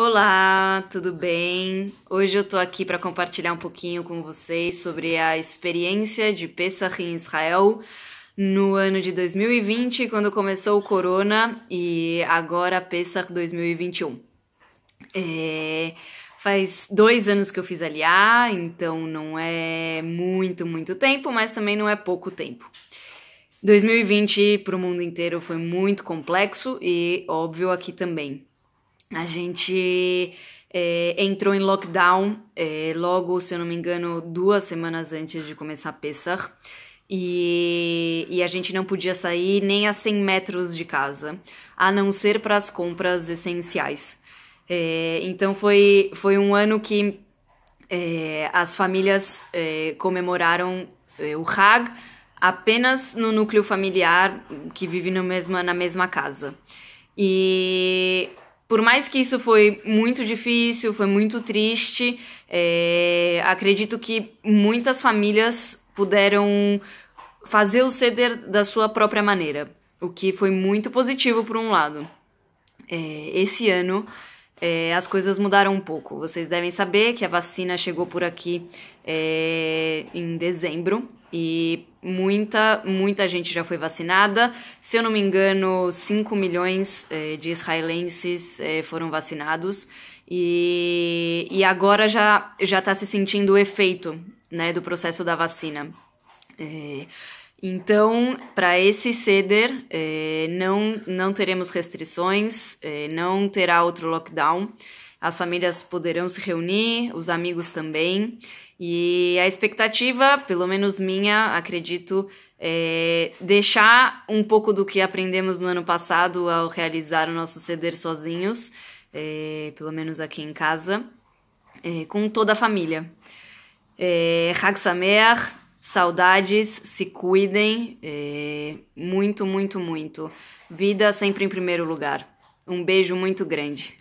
Olá, tudo bem? Hoje eu tô aqui para compartilhar um pouquinho com vocês sobre a experiência de Pesach em Israel no ano de 2020, quando começou o corona, e agora Pesach 2021. É, faz dois anos que eu fiz aliar, ah, então não é muito, muito tempo, mas também não é pouco tempo. 2020 para o mundo inteiro foi muito complexo e óbvio aqui também a gente é, entrou em lockdown é, logo, se eu não me engano, duas semanas antes de começar a Pessah. E, e, a gente não podia sair nem a 100 metros de casa, a não ser para as compras essenciais. É, então foi, foi um ano que é, as famílias é, comemoraram é, o Hag apenas no núcleo familiar que vive mesmo, na mesma casa. E por mais que isso foi muito difícil, foi muito triste, é, acredito que muitas famílias puderam fazer o ceder da sua própria maneira, o que foi muito positivo por um lado. É, esse ano é, as coisas mudaram um pouco. Vocês devem saber que a vacina chegou por aqui é, em dezembro e muita, muita gente já foi vacinada. Se eu não me engano, 5 milhões é, de israelenses é, foram vacinados e, e agora já está se sentindo o efeito né, do processo da vacina. É, então, para esse ceder, é, não, não teremos restrições, é, não terá outro lockdown. As famílias poderão se reunir, os amigos também. E a expectativa, pelo menos minha, acredito, é deixar um pouco do que aprendemos no ano passado ao realizar o nosso ceder sozinhos, é, pelo menos aqui em casa, é, com toda a família. É, Hag Sameach, Saudades, se cuidem é, muito, muito, muito. Vida sempre em primeiro lugar. Um beijo muito grande.